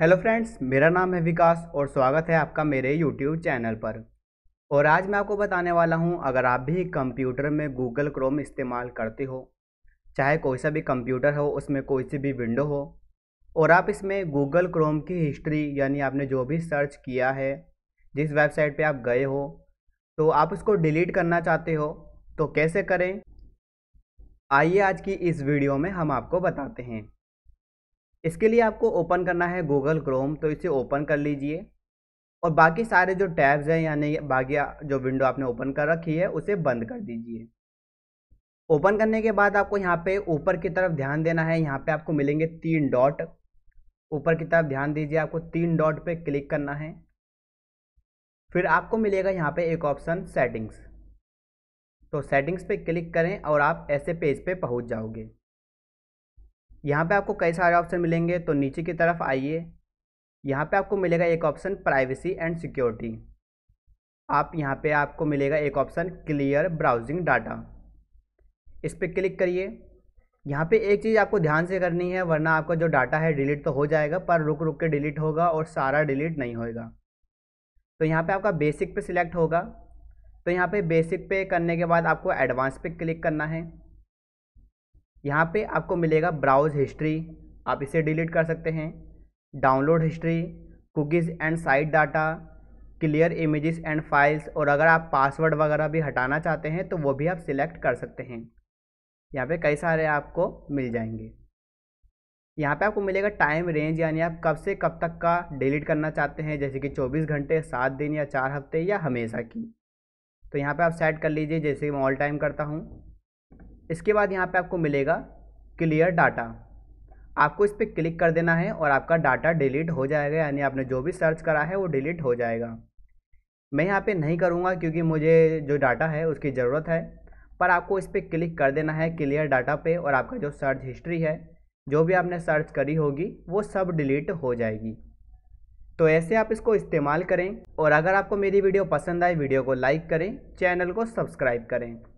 hello friends मेरा नाम है विकास और स्वागत है आपका मेरे यूट्यूब चैनल पर और आज मैं आपको बताने वाला हूं अगर आप भी कंप्यूटर में गूगल क्रोम इस्तेमाल करते हो चाहे कोई सा भी कंप्यूटर हो उसमें कोई सी भी विंडो हो और आप इसमें गूगल क्रोम की हिस्ट्री यानी आपने जो भी सर्च किया है जिस वेबसाइट पर आप गए हो तो आप उसको डिलीट करना चाहते हो तो कैसे करें आइए आज की इस वीडियो में हम आपको बताते हैं इसके लिए आपको ओपन करना है गूगल क्रोम तो इसे ओपन कर लीजिए और बाकी सारे जो टैब्स हैं यानी बाकी जो विंडो आपने ओपन कर रखी है उसे बंद कर दीजिए ओपन करने के बाद आपको यहाँ पे ऊपर की तरफ ध्यान देना है यहाँ पे आपको मिलेंगे तीन डॉट ऊपर की तरफ ध्यान दीजिए आपको तीन डॉट पे क्लिक करना है फिर आपको मिलेगा यहाँ पे एक ऑप्शन सेटिंग्स तो सेटिंग्स पे क्लिक करें और आप ऐसे पेज पे पहुँच जाओगे यहाँ पे आपको कई सारे ऑप्शन मिलेंगे तो नीचे की तरफ आइए यहाँ पे आपको मिलेगा एक ऑप्शन प्राइवेसी एंड सिक्योरिटी आप यहाँ पे आपको मिलेगा एक ऑप्शन क्लियर ब्राउजिंग डाटा इस पर क्लिक करिए यहाँ पे एक चीज़ आपको ध्यान से करनी है वरना आपका जो डाटा है डिलीट तो हो जाएगा पर रुक रुक के डिलीट होगा और सारा डिलीट नहीं होएगा तो यहाँ पे आपका बेसिक पे सिलेक्ट होगा तो यहाँ पे बेसिक पे करने के बाद आपको एडवांस पे क्लिक करना है यहाँ पे आपको मिलेगा ब्राउज हिस्ट्री आप इसे डिलीट कर सकते हैं download history cookies and site data clear images and files और अगर आप पासवर्ड वगैरह भी हटाना चाहते हैं तो वो भी आप सिलेक्ट कर सकते हैं यहाँ पे कई सारे आपको मिल जाएंगे यहाँ पे आपको मिलेगा टाइम रेंज यानी आप कब से कब तक का डिलीट करना चाहते हैं जैसे कि 24 घंटे सात दिन या चार हफ्ते या हमेशा की तो यहाँ पे आप सेट कर लीजिए जैसे कि मैं ऑल टाइम करता हूँ इसके बाद यहाँ पे आपको मिलेगा क्लियर डाटा आपको इस पर क्लिक कर देना है और आपका डाटा डिलीट हो जाएगा यानी आपने जो भी सर्च करा है वो डिलीट हो जाएगा मैं यहाँ पे नहीं करूँगा क्योंकि मुझे जो डाटा है उसकी ज़रूरत है पर आपको इस पर क्लिक कर देना है क्लियर डाटा पे और आपका जो सर्च हिस्ट्री है जो भी आपने सर्च करी होगी वो सब डिलीट हो जाएगी तो ऐसे आप इसको इस्तेमाल करें और अगर आपको मेरी वीडियो पसंद आए वीडियो को लाइक करें चैनल को सब्सक्राइब करें